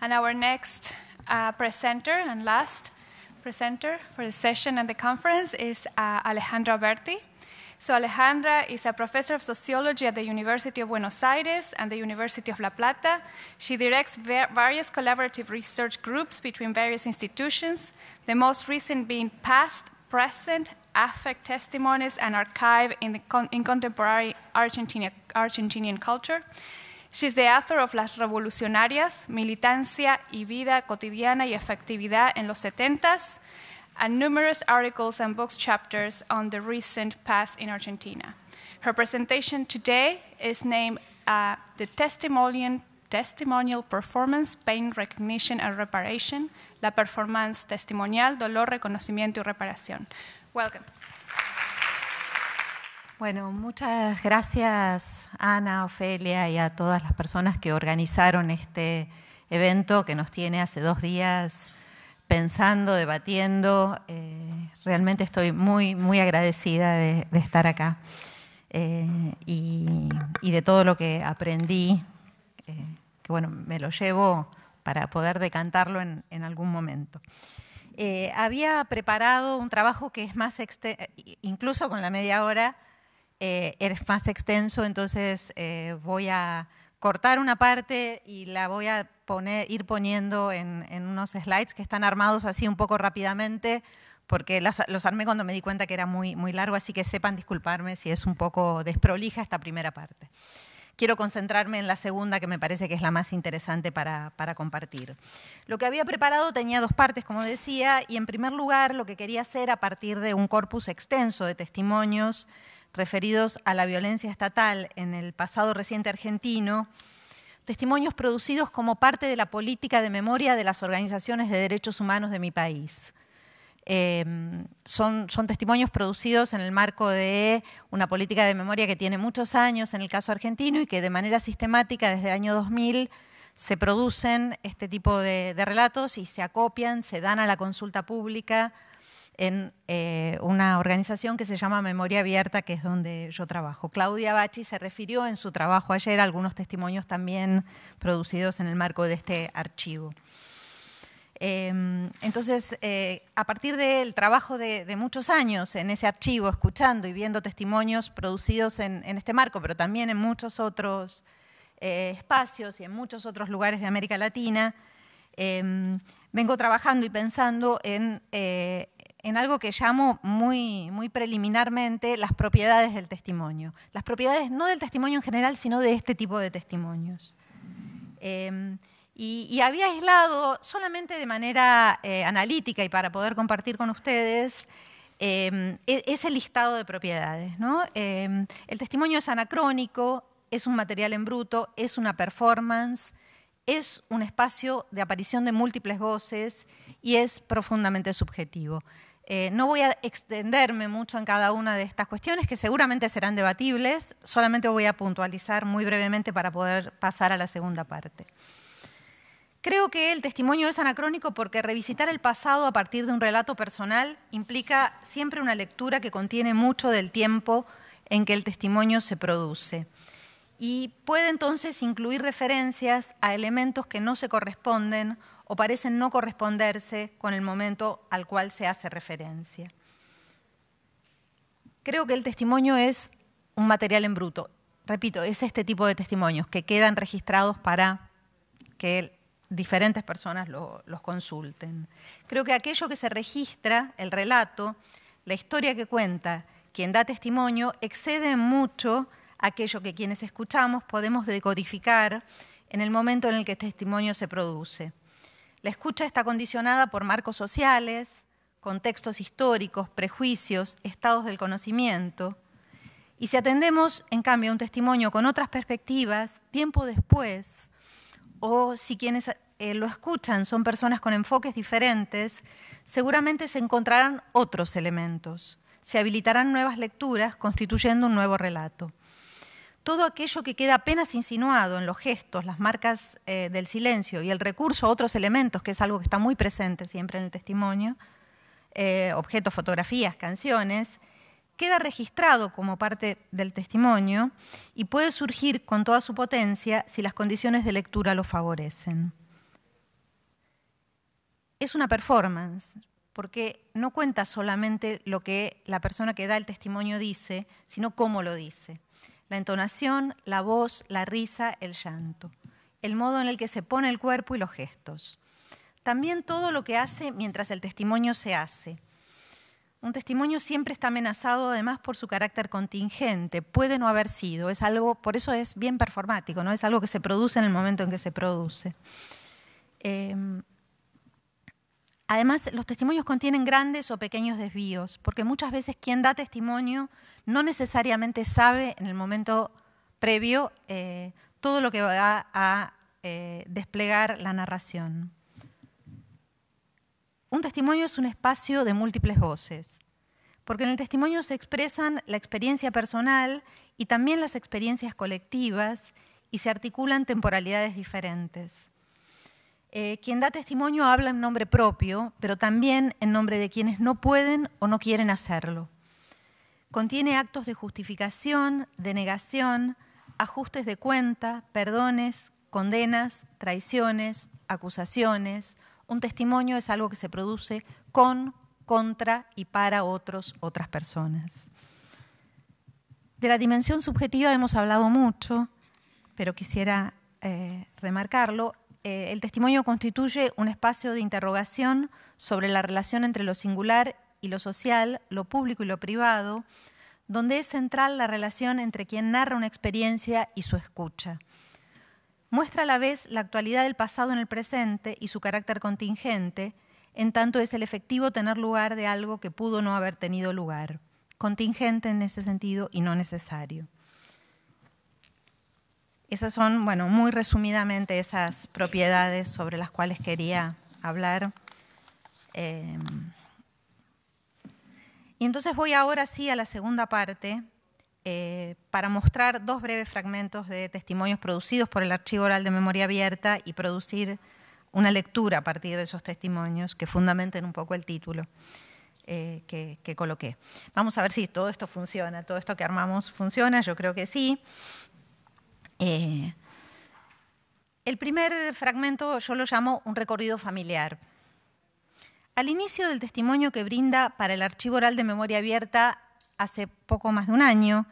And our next uh, presenter and last presenter for the session and the conference is uh, Alejandra Berti. So Alejandra is a professor of sociology at the University of Buenos Aires and the University of La Plata. She directs various collaborative research groups between various institutions, the most recent being Past, Present, Affect Testimonies and Archive in, con in Contemporary Argentina Argentinian Culture. She's the author of Las Revolucionarias, Militancia y Vida Cotidiana y Efectividad en los 70s, and numerous articles and book chapters on the recent past in Argentina. Her presentation today is named uh, The Testimonial, Testimonial Performance, Pain Recognition and Reparation, La Performance Testimonial, Dolor, Reconocimiento y Reparación. Welcome. Bueno, muchas gracias Ana, Ofelia y a todas las personas que organizaron este evento que nos tiene hace dos días pensando, debatiendo. Eh, realmente estoy muy, muy agradecida de, estar acá eh, y, de todo lo que aprendí, eh, que bueno, me lo llevo para poder decantarlo en, en algún momento. había preparado un trabajo que es más, incluso con la media hora, eh, es más extenso, entonces eh, voy a cortar una parte y la voy a poner, ir poniendo en, unos slides que están armados así un poco rápidamente, porque los armé cuando me di cuenta que era muy, muy largo, así que sepan disculparme si es un poco desprolija esta primera parte. Quiero concentrarme en la segunda, que me parece que es la más interesante para, para compartir. Lo que había preparado tenía dos partes, como decía, y en primer lugar lo que quería hacer a partir de un corpus extenso de testimonios, referidos a la violencia estatal en el pasado reciente argentino, testimonios producidos como parte de la política de memoria de las organizaciones de derechos humanos de mi país. Em, son, son, testimonios producidos en el marco de una política de memoria que tiene muchos años en el caso argentino y que de manera sistemática desde el año 2000 se producen este tipo de relatos y se acopian, se dan a la consulta pública en eh, una organización que se llama Memoria Abierta, que es donde yo trabajo. Claudia Bachi se refirió en su trabajo ayer a algunos testimonios también producidos en el marco de este archivo. Em, entonces, eh, a partir del trabajo de, muchos años en ese archivo, escuchando y viendo testimonios producidos en este marco, pero también en muchos otros eh, espacios y en muchos otros lugares de América Latina, em, vengo trabajando y pensando en en algo que llamo muy, muy preliminarmente las propiedades del testimonio. Las propiedades no del testimonio en general, sino de este tipo de testimonios. Em, y, había aislado solamente de manera eh, analítica y para poder compartir con ustedes em, e, ese listado de propiedades. ¿no? Em, el testimonio es anacrónico, es un material en bruto, es una performance, es un espacio de aparición de múltiples voces y es profundamente subjetivo. Eh, no voy a extenderme mucho en cada una de estas cuestiones, que seguramente serán debatibles, solamente voy a puntualizar muy brevemente para poder pasar a la segunda parte. Creo que el testimonio es anacrónico porque revisitar el pasado a partir de un relato personal implica siempre una lectura que contiene mucho del tiempo en que el testimonio se produce y puede entonces incluir referencias a elementos que no se corresponden o parecen no corresponderse con el momento al cual se hace referencia. Creo que el testimonio es un material en bruto. Repito, es este tipo de testimonios que quedan registrados para que diferentes personas los consulten. Creo que aquello que se registra, el relato, la historia que cuenta quien da testimonio, excede mucho aquello que quienes escuchamos podemos decodificar en el momento en el que el este testimonio se produce. La escucha está condicionada por marcos sociales, contextos históricos, prejuicios, estados del conocimiento. Y si atendemos, en cambio, a un testimonio con otras perspectivas, tiempo después, o si quienes eh, lo escuchan son personas con enfoques diferentes, seguramente se encontrarán otros elementos, se habilitarán nuevas lecturas constituyendo un nuevo relato todo aquello que queda apenas insinuado en los gestos, las marcas eh, del silencio y el recurso a otros elementos, que es algo que está muy presente siempre en el testimonio, eh, objetos, fotografías, canciones, queda registrado como parte del testimonio y puede surgir con toda su potencia si las condiciones de lectura lo favorecen. Es una performance, porque no cuenta solamente lo que la persona que da el testimonio dice, sino cómo lo dice. La entonación, la voz, la risa, el llanto, el modo en el que se pone el cuerpo y los gestos. También todo lo que hace mientras el testimonio se hace. Un testimonio siempre está amenazado además por su carácter contingente, puede no haber sido, es algo, por eso es bien performático, no es algo que se produce en el momento en que se produce. Eh, Además, los testimonios contienen grandes o pequeños desvíos, porque muchas veces quien da testimonio no necesariamente sabe en el momento previo eh, todo lo que va a eh, desplegar la narración. Un testimonio es un espacio de múltiples voces, porque en el testimonio se expresan la experiencia personal y también las experiencias colectivas y se articulan temporalidades diferentes. Eh, quien da testimonio habla en nombre propio, pero también en nombre de quienes no pueden o no quieren hacerlo. Contiene actos de justificación, denegación, ajustes de cuenta, perdones, condenas, traiciones, acusaciones. Un testimonio es algo que se produce con, contra y para otros, otras personas. De la dimensión subjetiva hemos hablado mucho, pero quisiera eh, remarcarlo. Eh, el testimonio constituye un espacio de interrogación sobre la relación entre lo singular y lo social, lo público y lo privado, donde es central la relación entre quien narra una experiencia y su escucha. Muestra a la vez la actualidad del pasado en el presente y su carácter contingente, en tanto es el efectivo tener lugar de algo que pudo no haber tenido lugar, contingente en ese sentido y no necesario. Esas son, bueno, muy resumidamente esas propiedades sobre las cuales quería hablar. Eh, y entonces voy ahora sí a la segunda parte eh, para mostrar dos breves fragmentos de testimonios producidos por el Archivo Oral de Memoria Abierta y producir una lectura a partir de esos testimonios que fundamenten un poco el título. Eh, que, que coloqué. Vamos a ver si todo esto funciona, todo esto que armamos funciona, yo creo que sí. Eh, el primer fragmento yo lo llamo un recorrido familiar. Al inicio del testimonio que brinda para el Archivo Oral de Memoria Abierta hace poco más de un año,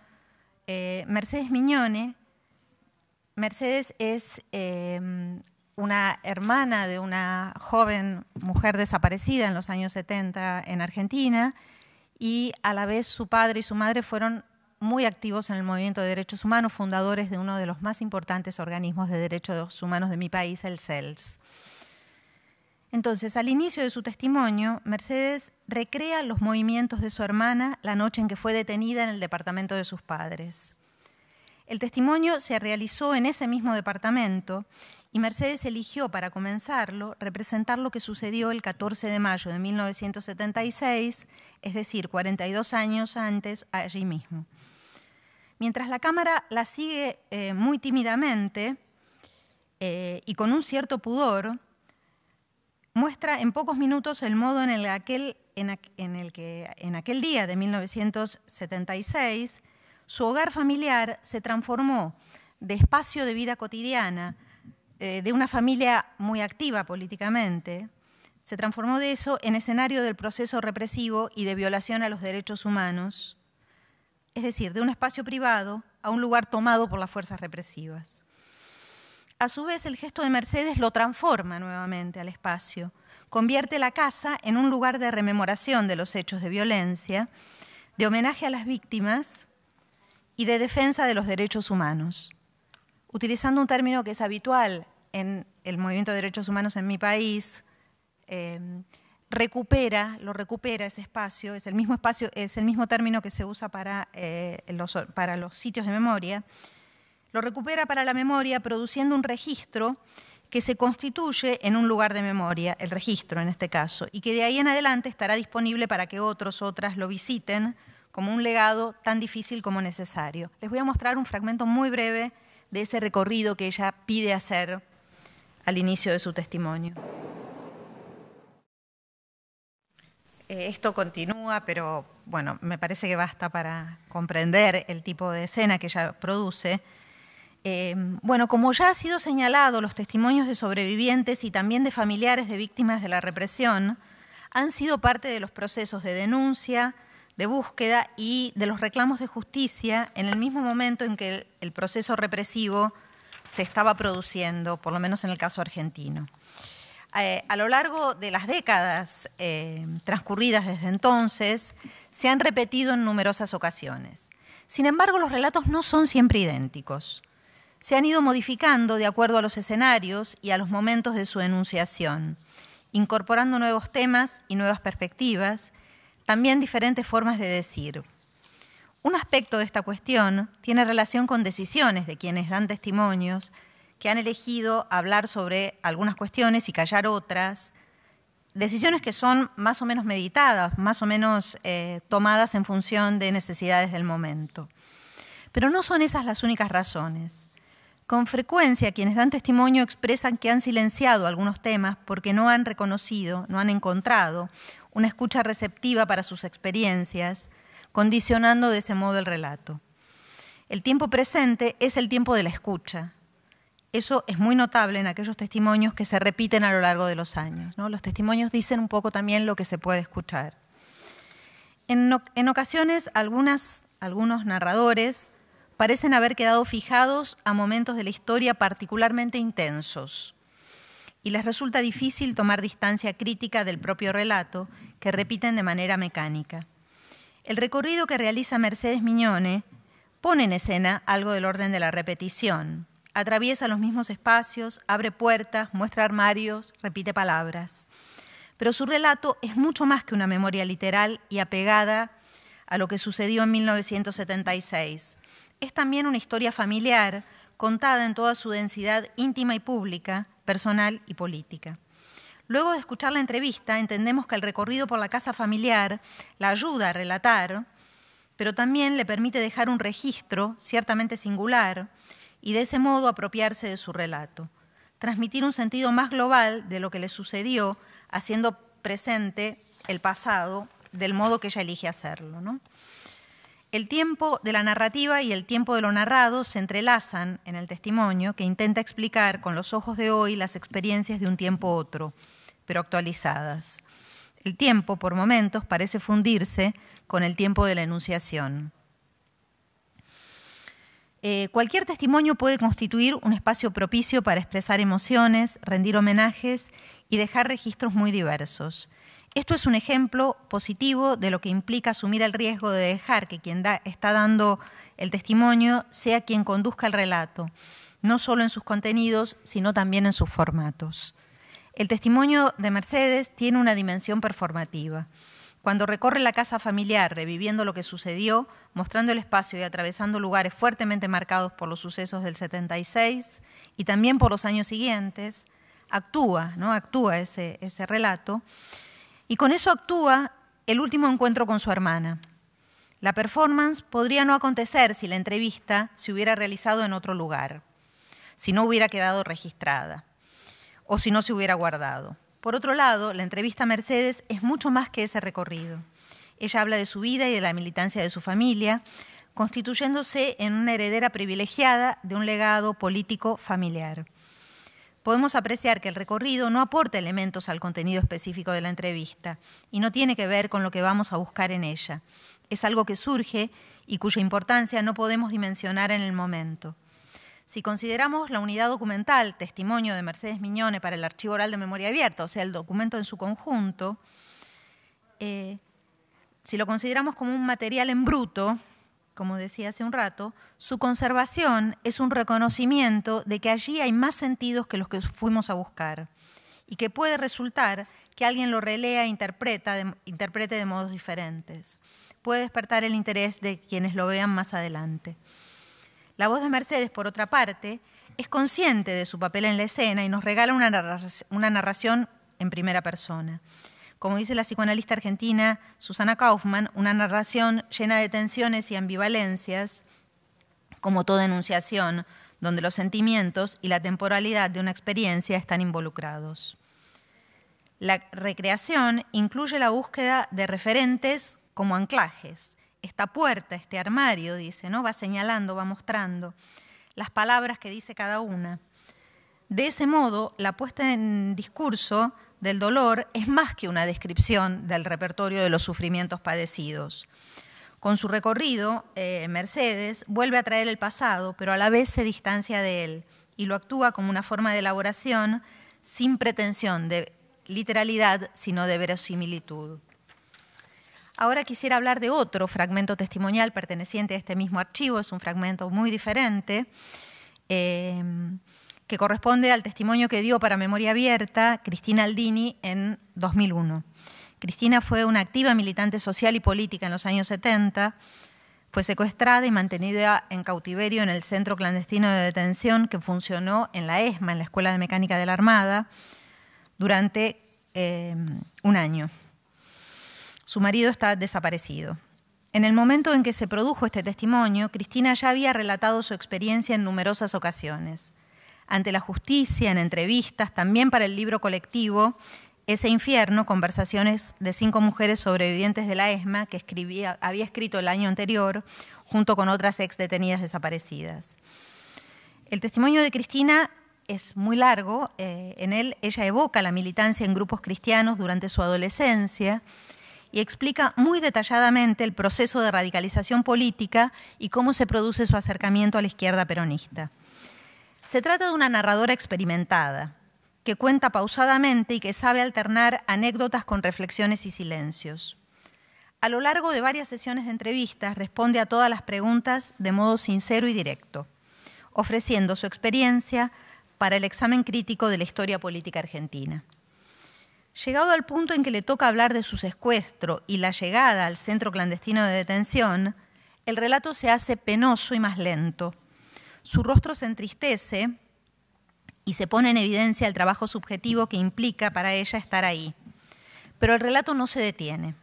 eh, Mercedes Miñone, Mercedes es em, una hermana de una joven mujer desaparecida en los años 70 en Argentina y a la vez su padre y su madre fueron muy activos en el movimiento de derechos humanos, fundadores de uno de los más importantes organismos de derechos humanos de mi país, el CELS. Entonces, al inicio de su testimonio, Mercedes recrea los movimientos de su hermana la noche en que fue detenida en el departamento de sus padres. El testimonio se realizó en ese mismo departamento y Mercedes eligió para comenzarlo representar lo que sucedió el 14 de mayo de 1976, es decir, 42 años antes, allí mismo. Mientras la cámara la sigue eh, muy tímidamente eh, y con un cierto pudor, muestra en pocos minutos el modo en el, en, que en aquel día de 1976 su hogar familiar se transformó de espacio de vida cotidiana, eh, de una familia muy activa políticamente, se transformó de eso en escenario del proceso represivo y de violación a los derechos humanos es decir, de un espacio privado a un lugar tomado por las fuerzas represivas. A su vez, el gesto de Mercedes lo transforma nuevamente al espacio, convierte la casa en un lugar de rememoración de los hechos de violencia, de homenaje a las víctimas y de defensa de los derechos humanos. Utilizando un término que es habitual en el movimiento de derechos humanos en mi país, eh, recupera, lo recupera ese espacio, es el mismo espacio, es el mismo término que se usa para, eh, los, para los sitios de memoria, lo recupera para la memoria produciendo un registro que se constituye en un lugar de memoria, el registro en este caso, y que de ahí en adelante estará disponible para que otros, otras lo visiten como un legado tan difícil como necesario. Les voy a mostrar un fragmento muy breve de ese recorrido que ella pide hacer al inicio de su testimonio. Eh, esto continúa, pero bueno, me parece que basta para comprender el tipo de escena que ella produce. Em, bueno, como ya ha sido señalado, los testimonios de sobrevivientes y también de familiares de víctimas de la represión han sido parte de los procesos de denuncia, de búsqueda y de los reclamos de justicia en el mismo momento en que el proceso represivo se estaba produciendo, por lo menos en el caso argentino. Eh, a lo largo de las décadas eh, transcurridas desde entonces, se han repetido en numerosas ocasiones. Sin embargo, los relatos no son siempre idénticos. Se han ido modificando de acuerdo a los escenarios y a los momentos de su enunciación, incorporando nuevos temas y nuevas perspectivas, también diferentes formas de decir. Un aspecto de esta cuestión tiene relación con decisiones de quienes dan testimonios que han elegido hablar sobre algunas cuestiones y callar otras, decisiones que son más o menos meditadas, más o menos eh, tomadas en función de necesidades del momento. Pero no son esas las únicas razones. Con frecuencia quienes dan testimonio expresan que han silenciado algunos temas porque no han reconocido, no han encontrado una escucha receptiva para sus experiencias, condicionando de ese modo el relato. El tiempo presente es el tiempo de la escucha, eso es muy notable en aquellos testimonios que se repiten a lo largo de los años. Los testimonios dicen un poco también lo que se puede escuchar. En, ocasiones, algunos narradores parecen haber quedado fijados a momentos de la historia particularmente intensos y les resulta difícil tomar distancia crítica del propio relato que repiten de manera mecánica. El recorrido que realiza Mercedes Miñone pone en escena algo del orden de la repetición, atraviesa los mismos espacios, abre puertas, muestra armarios, repite palabras. Pero su relato es mucho más que una memoria literal y apegada a lo que sucedió en 1976. Es también una historia familiar contada en toda su densidad íntima y pública, personal y política. Luego de escuchar la entrevista, entendemos que el recorrido por la casa familiar la ayuda a relatar, pero también le permite dejar un registro ciertamente singular y de ese modo apropiarse de su relato, transmitir un sentido más global de lo que le sucedió, haciendo presente el pasado del modo que ella elige hacerlo. El tiempo de la narrativa y el tiempo de lo narrado se entrelazan en el testimonio que intenta explicar con los ojos de hoy las experiencias de un tiempo otro, pero actualizadas. El tiempo, por momentos, parece fundirse con el tiempo de la enunciación. Eh, cualquier testimonio puede constituir un espacio propicio para expresar emociones, rendir homenajes y dejar registros muy diversos. Esto es un ejemplo positivo de lo que implica asumir el riesgo de dejar que quien está dando el testimonio sea quien conduzca el relato, no solo en sus contenidos, sino también en sus formatos. El testimonio de Mercedes tiene una dimensión performativa. Cuando recorre la casa familiar, reviviendo lo que sucedió, mostrando el espacio y atravesando lugares fuertemente marcados por los sucesos del 76 y también por los años siguientes, actúa, ¿no? Actúa ese, ese relato. Y con eso actúa el último encuentro con su hermana. La performance podría no acontecer si la entrevista se hubiera realizado en otro lugar, si no hubiera quedado registrada o si no se hubiera guardado. Por otro lado, la entrevista Mercedes es mucho más que ese recorrido. Ella habla de su vida y de la militancia de su familia, constituyéndose en una heredera privilegiada de un legado político familiar. Podemos apreciar que el recorrido no aporta elementos al contenido específico de la entrevista y no tiene que ver con lo que vamos a buscar en ella. Es algo que surge y cuya importancia no podemos dimensionar en el momento. Si consideramos la unidad documental, testimonio de Mercedes Miñone para el Archivo Oral de Memoria Abierta, o sea, el documento en su conjunto, eh, si lo consideramos como un material en bruto, como decía hace un rato, su conservación es un reconocimiento de que allí hay más sentidos que los que fuimos a buscar y que puede resultar que alguien lo relea e interprete de modos diferentes. Puede despertar el interés de quienes lo vean más adelante. La voz de Mercedes, por otra parte, es consciente de su papel en la escena y nos regala una, narración, en primera persona. Como dice la psicoanalista argentina Susana Kaufman, una narración llena de tensiones y ambivalencias, como toda enunciación, donde los sentimientos y la temporalidad de una experiencia están involucrados. La recreación incluye la búsqueda de referentes como anclajes, esta puerta, este armario, dice, ¿no? Va señalando, va mostrando las palabras que dice cada una. De ese modo, la puesta en discurso del dolor es más que una descripción del repertorio de los sufrimientos padecidos. Con su recorrido, eh, Mercedes vuelve a traer el pasado, pero a la vez se distancia de él y lo actúa como una forma de elaboración sin pretensión de literalidad, sino de verosimilitud. Ahora quisiera hablar de otro fragmento testimonial perteneciente a este mismo archivo, es un fragmento muy diferente, em, que corresponde al testimonio que dio para Memoria Abierta Cristina Aldini en 2001. Cristina fue una activa militante social y política en los años 70, fue secuestrada y mantenida en cautiverio en el centro clandestino de detención que funcionó en la ESMA, en la Escuela de Mecánica de la Armada, durante em, un año. Su marido está desaparecido. En el momento en que se produjo este testimonio, Cristina ya había relatado su experiencia en numerosas ocasiones. Ante la justicia, en entrevistas, también para el libro colectivo Ese infierno, conversaciones de cinco mujeres sobrevivientes de la ESMA, que escribía, había escrito el año anterior, junto con otras ex detenidas desaparecidas. El testimonio de Cristina es muy largo. Eh, en él ella evoca la militancia en grupos cristianos durante su adolescencia y explica muy detalladamente el proceso de radicalización política y cómo se produce su acercamiento a la izquierda peronista. Se trata de una narradora experimentada, que cuenta pausadamente y que sabe alternar anécdotas con reflexiones y silencios. A lo largo de varias sesiones de entrevistas responde a todas las preguntas de modo sincero y directo, ofreciendo su experiencia para el examen crítico de la historia política argentina. Llegado al punto en que le toca hablar de su secuestro y la llegada al centro clandestino de detención, el relato se hace penoso y más lento. Su rostro se entristece y se pone en evidencia el trabajo subjetivo que implica para ella estar ahí. Pero el relato no se detiene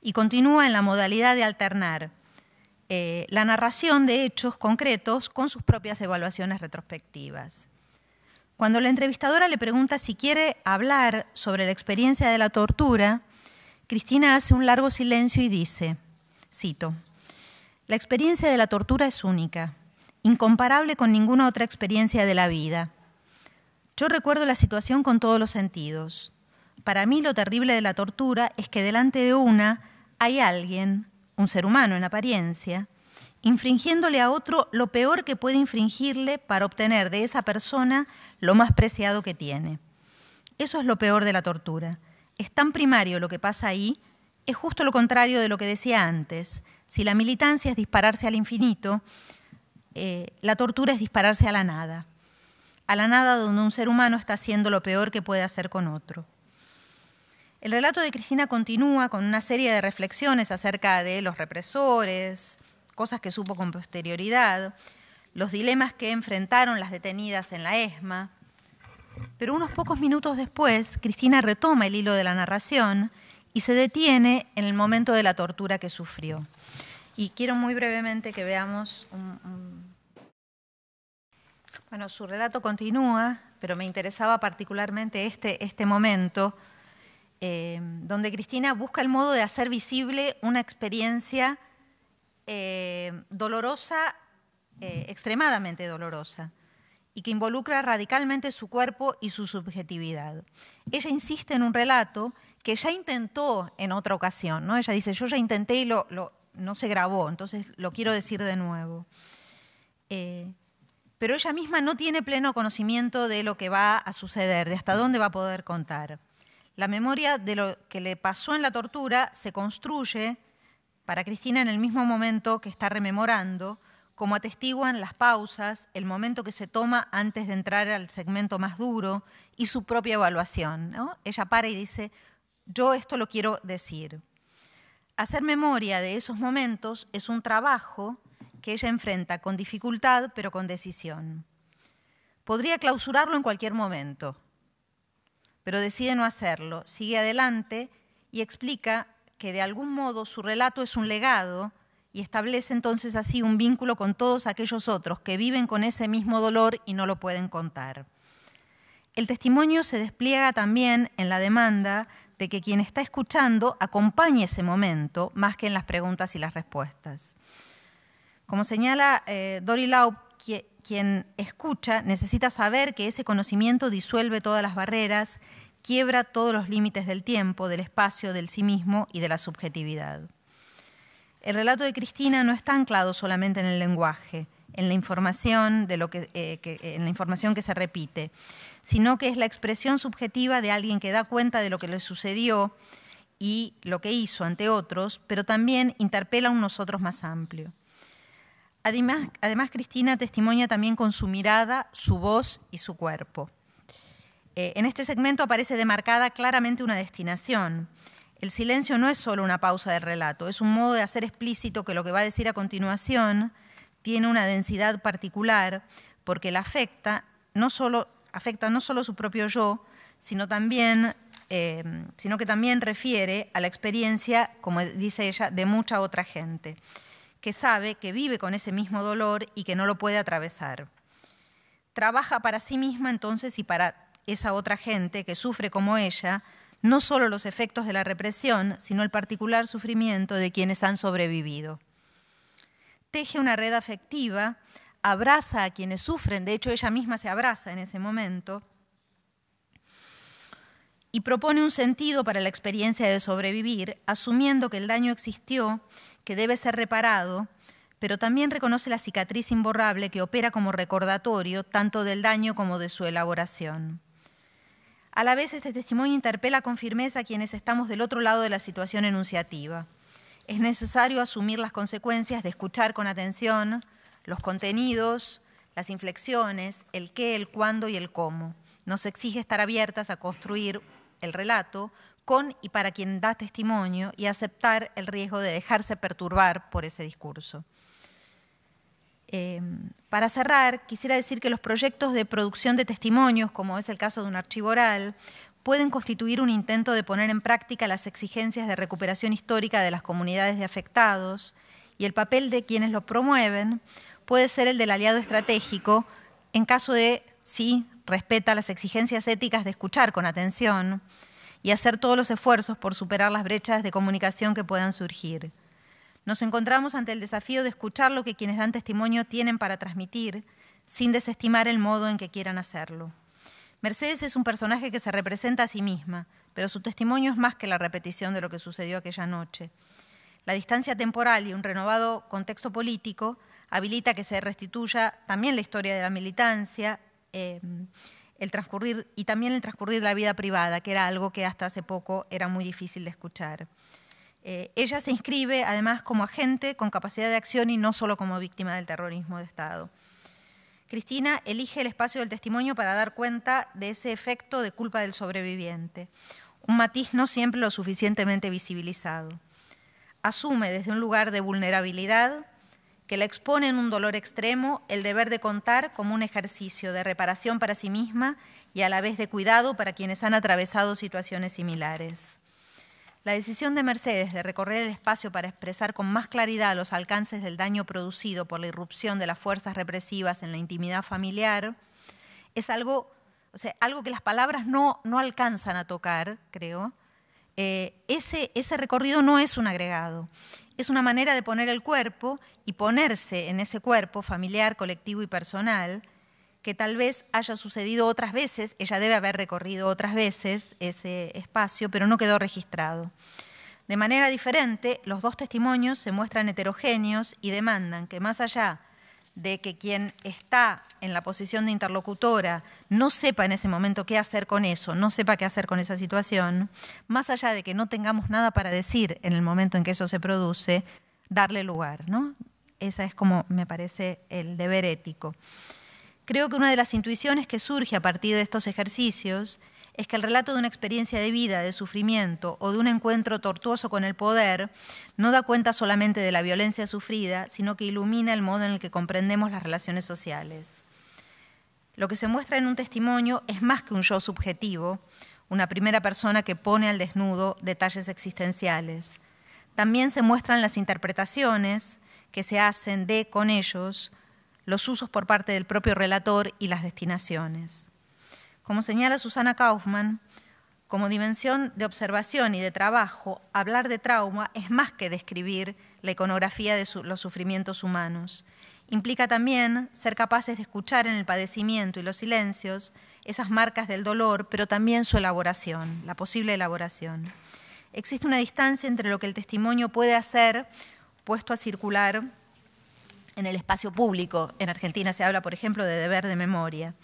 y continúa en la modalidad de alternar eh, la narración de hechos concretos con sus propias evaluaciones retrospectivas. Cuando la entrevistadora le pregunta si quiere hablar sobre la experiencia de la tortura, Cristina hace un largo silencio y dice, cito, La experiencia de la tortura es única, incomparable con ninguna otra experiencia de la vida. Yo recuerdo la situación con todos los sentidos. Para mí lo terrible de la tortura es que delante de una hay alguien, un ser humano en apariencia, infringiéndole a otro lo peor que puede infringirle para obtener de esa persona lo más preciado que tiene. Eso es lo peor de la tortura. Es tan primario lo que pasa ahí, es justo lo contrario de lo que decía antes. Si la militancia es dispararse al infinito, eh, la tortura es dispararse a la nada. A la nada donde un ser humano está haciendo lo peor que puede hacer con otro. El relato de Cristina continúa con una serie de reflexiones acerca de los represores, cosas que supo con posterioridad, los dilemas que enfrentaron las detenidas en la ESMA. Pero unos pocos minutos después, Cristina retoma el hilo de la narración y se detiene en el momento de la tortura que sufrió. Y quiero muy brevemente que veamos Bueno, su relato continúa, pero me interesaba particularmente este, este momento, eh, donde Cristina busca el modo de hacer visible una experiencia eh, dolorosa, eh, extremadamente dolorosa, y que involucra radicalmente su cuerpo y su subjetividad. Ella insiste en un relato que ya intentó en otra ocasión, ¿no? Ella dice, yo ya intenté y no se grabó, entonces lo quiero decir de nuevo. Eh, pero ella misma no tiene pleno conocimiento de lo que va a suceder, de hasta dónde va a poder contar. La memoria de lo que le pasó en la tortura se construye para Cristina, en el mismo momento que está rememorando, como atestiguan las pausas, el momento que se toma antes de entrar al segmento más duro y su propia evaluación. Ella para y dice, yo esto lo quiero decir. Hacer memoria de esos momentos es un trabajo que ella enfrenta con dificultad, pero con decisión. Podría clausurarlo en cualquier momento, pero decide no hacerlo, sigue adelante y explica que de algún modo su relato es un legado y establece entonces así un vínculo con todos aquellos otros que viven con ese mismo dolor y no lo pueden contar. El testimonio se despliega también en la demanda de que quien está escuchando acompañe ese momento más que en las preguntas y las respuestas. Como señala eh, Dory Dori Lau, quien escucha necesita saber que ese conocimiento disuelve todas las barreras quiebra todos los límites del tiempo, del espacio, del sí mismo y de la subjetividad. El relato de Cristina no está anclado solamente en el lenguaje, en la información, eh, que, en la información que se repite, sino que es la expresión subjetiva de alguien que da cuenta de lo que le sucedió y lo que hizo ante otros, pero también interpela a un nosotros más amplio. además Cristina testimonia también con su mirada, su voz y su cuerpo. Eh, en este segmento aparece demarcada claramente una destinación. El silencio no es solo una pausa del relato, es un modo de hacer explícito que lo que va a decir a continuación tiene una densidad particular porque la afecta no solo, afecta no solo su propio yo, sino también eh, sino que también refiere a la experiencia, como dice ella, de mucha otra gente, que sabe que vive con ese mismo dolor y que no lo puede atravesar. Trabaja para sí misma entonces y para esa otra gente que sufre como ella no solo los efectos de la represión, sino el particular sufrimiento de quienes han sobrevivido. Teje una red afectiva, abraza a quienes sufren, de hecho ella misma se abraza en ese momento, y propone un sentido para la experiencia de sobrevivir, asumiendo que el daño existió, que debe ser reparado, pero también reconoce la cicatriz imborrable que opera como recordatorio tanto del daño como de su elaboración. A la vez, este testimonio interpela con firmeza a quienes estamos del otro lado de la situación enunciativa. Es necesario asumir las consecuencias de escuchar con atención los contenidos, las inflexiones, el qué, el cuándo y el cómo. Nos exige estar abiertas a construir el relato con y para quien da testimonio y aceptar el riesgo de dejarse perturbar por ese discurso. Em, para cerrar, quisiera decir que los proyectos de producción de testimonios, como es el caso de un archivo oral, pueden constituir un intento de poner en práctica las exigencias de recuperación histórica de las comunidades de afectados y el papel de quienes lo promueven puede ser el del aliado estratégico en caso de, sí, respeta las exigencias éticas de escuchar con atención y hacer todos los esfuerzos por superar las brechas de comunicación que puedan surgir. Nos encontramos ante el desafío de escuchar lo que quienes dan testimonio tienen para transmitir, sin desestimar el modo en que quieran hacerlo. Mercedes es un personaje que se representa a sí misma, pero su testimonio es más que la repetición de lo que sucedió aquella noche. La distancia temporal y un renovado contexto político habilita que se restituya también la historia de la militancia em, el transcurrir, y también el transcurrir de la vida privada, que era algo que hasta hace poco era muy difícil de escuchar. Eh, ella se inscribe además como agente con capacidad de acción y no solo como víctima del terrorismo de Estado. Cristina elige el espacio del testimonio para dar cuenta de ese efecto de culpa del sobreviviente, un matiz no siempre lo suficientemente visibilizado. Asume desde un lugar de vulnerabilidad que la expone en un dolor extremo el deber de contar como un ejercicio de reparación para sí misma y a la vez de cuidado para quienes han atravesado situaciones similares. La decisión de Mercedes de recorrer el espacio para expresar con más claridad los alcances del daño producido por la irrupción de las fuerzas represivas en la intimidad familiar es algo, sea, algo que las palabras no, alcanzan a tocar, creo. Eh, ese, ese recorrido no es un agregado, es una manera de poner el cuerpo y ponerse en ese cuerpo familiar, colectivo y personal que tal vez haya sucedido otras veces, ella debe haber recorrido otras veces ese espacio, pero no quedó registrado. De manera diferente, los dos testimonios se muestran heterogéneos y demandan que más allá de que quien está en la posición de interlocutora no sepa en ese momento qué hacer con eso, no sepa qué hacer con esa situación, más allá de que no tengamos nada para decir en el momento en que eso se produce, darle lugar, ¿no? Esa es como me parece el deber ético. Creo que una de las intuiciones que surge a partir de estos ejercicios es que el relato de una experiencia de vida, de sufrimiento o de un encuentro tortuoso con el poder no da cuenta solamente de la violencia sufrida, sino que ilumina el modo en el que comprendemos las relaciones sociales. Lo que se muestra en un testimonio es más que un yo subjetivo, una primera persona que pone al desnudo detalles existenciales. También se muestran las interpretaciones que se hacen de con ellos, los usos por parte del propio relator y las destinaciones. Como señala Susana Kaufman, como dimensión de observación y de trabajo, hablar de trauma es más que describir la iconografía de los sufrimientos humanos. Implica también ser capaces de escuchar en el padecimiento y los silencios esas marcas del dolor, pero también su elaboración, la posible elaboración. Existe una distancia entre lo que el testimonio puede hacer puesto a circular en el espacio público. En Argentina se habla, por ejemplo, de deber de memoria,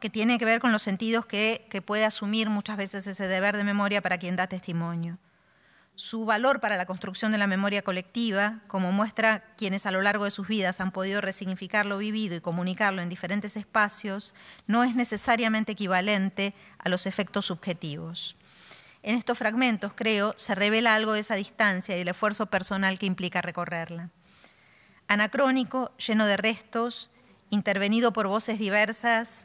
que tiene que ver con los sentidos que, puede asumir muchas veces ese deber de memoria para quien da testimonio. Su valor para la construcción de la memoria colectiva, como muestra quienes a lo largo de sus vidas han podido resignificar lo vivido y comunicarlo en diferentes espacios, no es necesariamente equivalente a los efectos subjetivos. En estos fragmentos, creo, se revela algo de esa distancia y el esfuerzo personal que implica recorrerla anacrónico, lleno de restos, intervenido por voces diversas,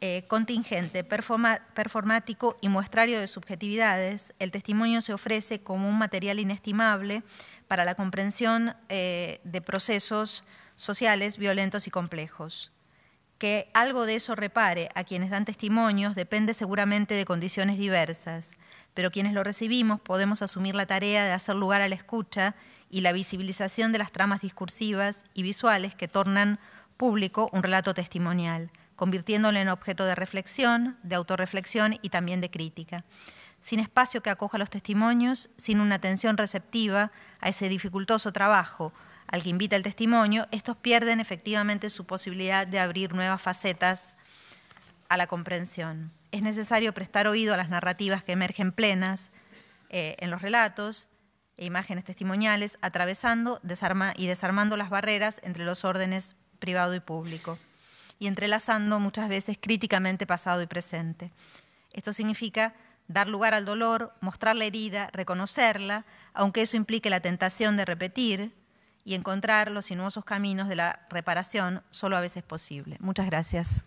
eh, contingente, performático y muestrario de subjetividades, el testimonio se ofrece como un material inestimable para la comprensión eh, de procesos sociales violentos y complejos. Que algo de eso repare a quienes dan testimonios depende seguramente de condiciones diversas, pero quienes lo recibimos podemos asumir la tarea de hacer lugar a la escucha y la visibilización de las tramas discursivas y visuales que tornan público un relato testimonial, convirtiéndolo en objeto de reflexión, de autorreflexión y también de crítica. Sin espacio que acoja los testimonios, sin una atención receptiva a ese dificultoso trabajo al que invita el testimonio, estos pierden efectivamente su posibilidad de abrir nuevas facetas a la comprensión. Es necesario prestar oído a las narrativas que emergen plenas eh, en los relatos e imágenes testimoniales, atravesando y desarmando las barreras entre los órdenes privado y público, y entrelazando muchas veces críticamente pasado y presente. Esto significa dar lugar al dolor, mostrar la herida, reconocerla, aunque eso implique la tentación de repetir y encontrar los sinuosos caminos de la reparación, solo a veces posible. Muchas gracias.